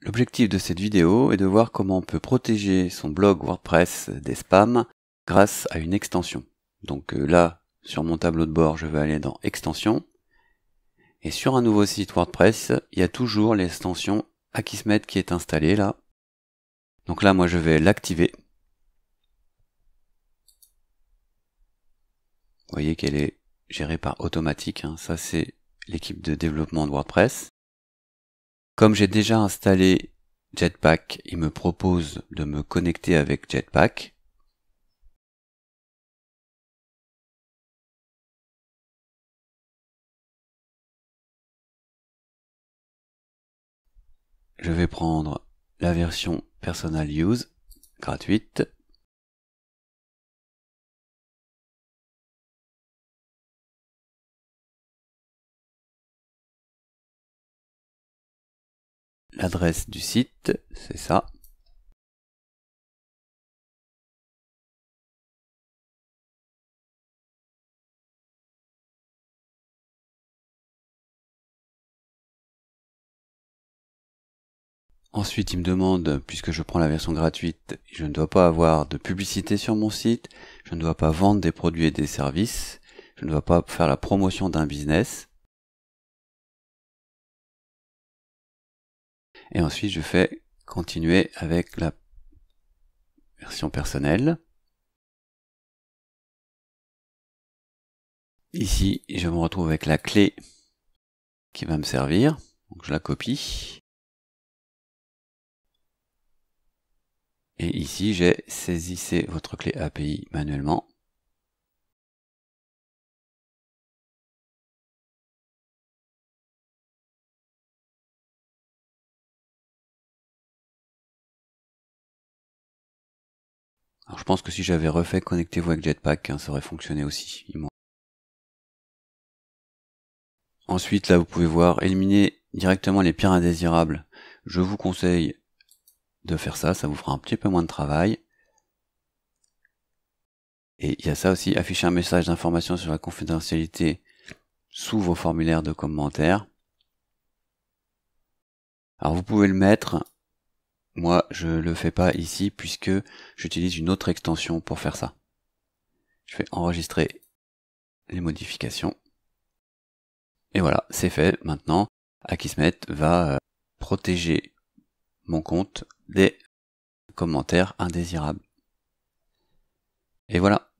L'objectif de cette vidéo est de voir comment on peut protéger son blog WordPress des spams grâce à une extension. Donc euh, là, sur mon tableau de bord, je vais aller dans Extensions. Et sur un nouveau site WordPress, il y a toujours l'extension Akismet qui est installée là. Donc là, moi, je vais l'activer. Vous voyez qu'elle est gérée par automatique. Hein. Ça, c'est l'équipe de développement de WordPress. Comme j'ai déjà installé Jetpack, il me propose de me connecter avec Jetpack. Je vais prendre la version Personal Use gratuite. l'adresse du site, c'est ça. Ensuite, il me demande, puisque je prends la version gratuite, je ne dois pas avoir de publicité sur mon site, je ne dois pas vendre des produits et des services, je ne dois pas faire la promotion d'un business. Et ensuite, je fais continuer avec la version personnelle. Ici, je me retrouve avec la clé qui va me servir. je la copie. Et ici, j'ai Saisissez votre clé API manuellement. Alors je pense que si j'avais refait Connectez-vous avec Jetpack, hein, ça aurait fonctionné aussi. Ensuite, là, vous pouvez voir, éliminer directement les pires indésirables. Je vous conseille de faire ça, ça vous fera un petit peu moins de travail. Et il y a ça aussi, afficher un message d'information sur la confidentialité sous vos formulaires de commentaires. Alors vous pouvez le mettre moi, je le fais pas ici puisque j'utilise une autre extension pour faire ça. Je vais enregistrer les modifications. Et voilà, c'est fait. Maintenant, Akismet va euh, protéger mon compte des commentaires indésirables. Et voilà.